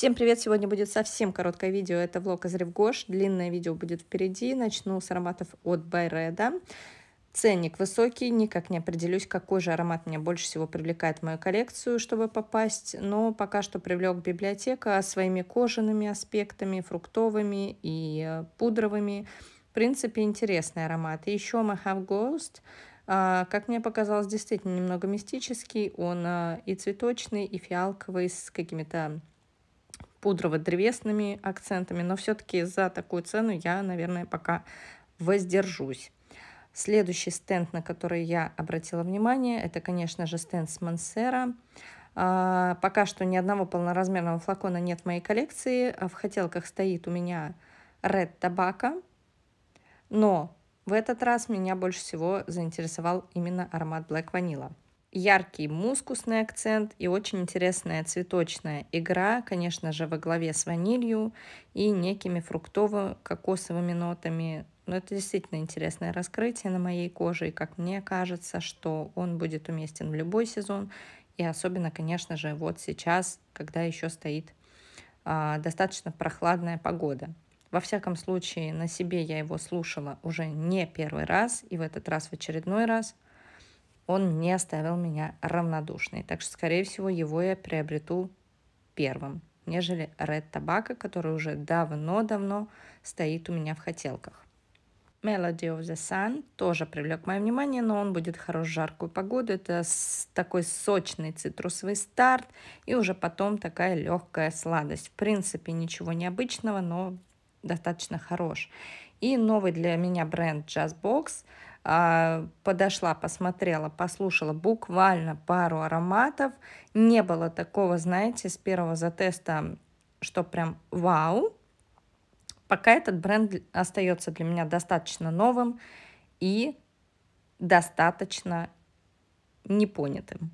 Всем привет! Сегодня будет совсем короткое видео. Это влог из Ревгош. Длинное видео будет впереди. Начну с ароматов от Байреда. Ценник высокий, никак не определюсь, какой же аромат меня больше всего привлекает в мою коллекцию, чтобы попасть, но пока что привлек библиотека своими кожаными аспектами, фруктовыми и э, пудровыми. В принципе, интересный аромат. И еще My Have Ghost, а, как мне показалось, действительно немного мистический. Он э, и цветочный, и фиалковый, с какими-то пудрово-древесными акцентами, но все-таки за такую цену я, наверное, пока воздержусь. Следующий стенд, на который я обратила внимание, это, конечно же, стенд с Мансера. А, пока что ни одного полноразмерного флакона нет в моей коллекции. А в хотелках стоит у меня Red Tobacco, но в этот раз меня больше всего заинтересовал именно аромат Black Vanilla яркий мускусный акцент и очень интересная цветочная игра, конечно же, во главе с ванилью и некими фруктово-кокосовыми нотами. Но это действительно интересное раскрытие на моей коже, и как мне кажется, что он будет уместен в любой сезон, и особенно, конечно же, вот сейчас, когда еще стоит а, достаточно прохладная погода. Во всяком случае, на себе я его слушала уже не первый раз, и в этот раз в очередной раз – он не оставил меня равнодушной. Так что, скорее всего, его я приобрету первым, нежели Red Tobacco, который уже давно-давно стоит у меня в хотелках. Melody of the Sun тоже привлек мое внимание, но он будет хорош в жаркую погоду. Это такой сочный цитрусовый старт и уже потом такая легкая сладость. В принципе, ничего необычного, но достаточно хорош. И новый для меня бренд Jazzbox – а, подошла, посмотрела, послушала буквально пару ароматов. Не было такого, знаете, с первого затеста, что прям вау. Пока этот бренд остается для меня достаточно новым и достаточно непонятым.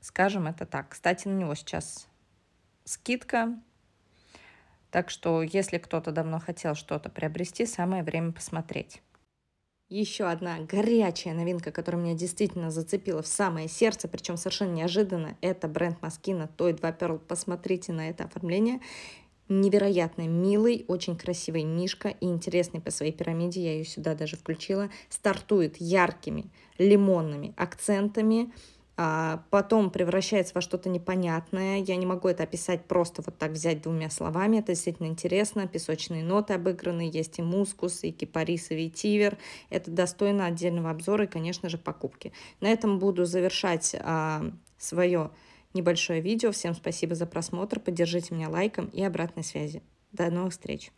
Скажем это так. Кстати, на него сейчас скидка. Так что, если кто-то давно хотел что-то приобрести, самое время посмотреть. Еще одна горячая новинка, которая меня действительно зацепила в самое сердце, причем совершенно неожиданно, это бренд Маскина Той 2 Pearl. Посмотрите на это оформление. Невероятно милый, очень красивый мишка и интересный по своей пирамиде, я ее сюда даже включила, стартует яркими лимонными акцентами, а потом превращается во что-то непонятное. Я не могу это описать просто вот так взять двумя словами. Это действительно интересно. Песочные ноты обыграны, есть и мускус, и кипарисовый тивер. Это достойно отдельного обзора и, конечно же, покупки. На этом буду завершать а, свое небольшое видео. Всем спасибо за просмотр. Поддержите меня лайком и обратной связи. До новых встреч!